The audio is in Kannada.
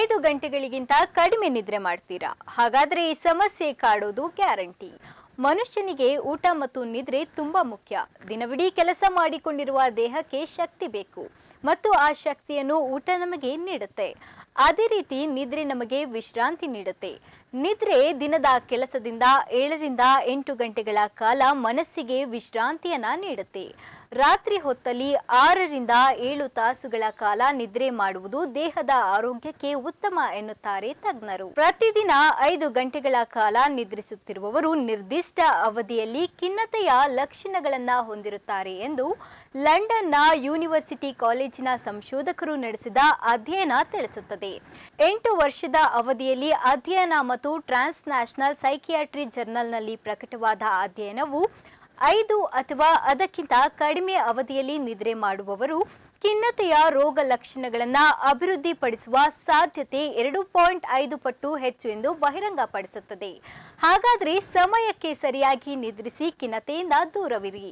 ಐದು ಗಂಟೆಗಳಿಗಿಂತ ಕಡಿಮೆ ನಿದ್ರೆ ಮಾಡ್ತೀರಾ ಹಾಗಾದ್ರೆ ಈ ಸಮಸ್ಯೆ ಕಾಡೋದು ಗ್ಯಾರಂಟಿ ಮನುಷ್ಯನಿಗೆ ಊಟ ಮತ್ತು ನಿದ್ರೆ ತುಂಬಾ ಮುಖ್ಯ ದಿನವಿಡೀ ಕೆಲಸ ಮಾಡಿಕೊಂಡಿರುವ ದೇಹಕ್ಕೆ ಶಕ್ತಿ ಬೇಕು ಮತ್ತು ಆ ಶಕ್ತಿಯನ್ನು ಊಟ ನಮಗೆ ನೀಡುತ್ತೆ ಅದೇ ರೀತಿ ನಿದ್ರೆ ನಮಗೆ ವಿಶ್ರಾಂತಿ ನೀಡುತ್ತೆ ನಿದ್ರೆ ದಿನದ ಕೆಲಸದಿಂದ ಏಳರಿಂದ ಎಂಟು ಗಂಟೆಗಳ ಕಾಲ ಮನಸ್ಸಿಗೆ ವಿಶ್ರಾಂತಿಯನ್ನ ನೀಡುತ್ತೆ ರಾತ್ರಿ ಹೊತ್ತಲ್ಲಿ ಆರರಿಂದ ಏಳು ತಾಸುಗಳ ಕಾಲ ನಿದ್ರೆ ಮಾಡುವುದು ದೇಹದ ಆರೋಗ್ಯಕ್ಕೆ ಉತ್ತಮ ಎನ್ನುತ್ತಾರೆ ತಜ್ಞರು ಪ್ರತಿದಿನ ಐದು ಗಂಟೆಗಳ ಕಾಲ ನಿದ್ರಿಸುತ್ತಿರುವವರು ನಿರ್ದಿಷ್ಟ ಅವಧಿಯಲ್ಲಿ ಖಿನ್ನತೆಯ ಲಕ್ಷಣಗಳನ್ನ ಹೊಂದಿರುತ್ತಾರೆ ಎಂದು ಲಂಡನ್ನ ಯೂನಿವರ್ಸಿಟಿ ಕಾಲೇಜಿನ ಸಂಶೋಧಕರು ನಡೆಸಿದ ಅಧ್ಯಯನ ತಿಳಿಸುತ್ತದೆ ಎಂಟು ವರ್ಷದ ಅವಧಿಯಲ್ಲಿ ಅಧ್ಯಯನ ಮತ್ತು ಟ್ರಾನ್ಸ್ ನ್ಯಾಷನಲ್ ಸೈಕಿಯಾಟ್ರಿ ಜರ್ನಲ್ನಲ್ಲಿ ಪ್ರಕಟವಾದ ಅಧ್ಯಯನವು ಐದು ಅಥವಾ ಅದಕ್ಕಿಂತ ಕಡಿಮೆ ಅವಧಿಯಲ್ಲಿ ನಿದ್ರೆ ಮಾಡುವವರು ಖಿನ್ನತೆಯ ರೋಗ ಲಕ್ಷಣಗಳನ್ನು ಅಭಿವೃದ್ಧಿಪಡಿಸುವ ಸಾಧ್ಯತೆ ಎರಡು ಪಾಯಿಂಟ್ ಐದು ಪಟ್ಟು ಹೆಚ್ಚು ಎಂದು ಬಹಿರಂಗಪಡಿಸುತ್ತದೆ ಹಾಗಾದರೆ ಸಮಯಕ್ಕೆ ಸರಿಯಾಗಿ ನಿದ್ರಿಸಿ ಖಿನ್ನತೆಯಿಂದ ದೂರವಿರಿ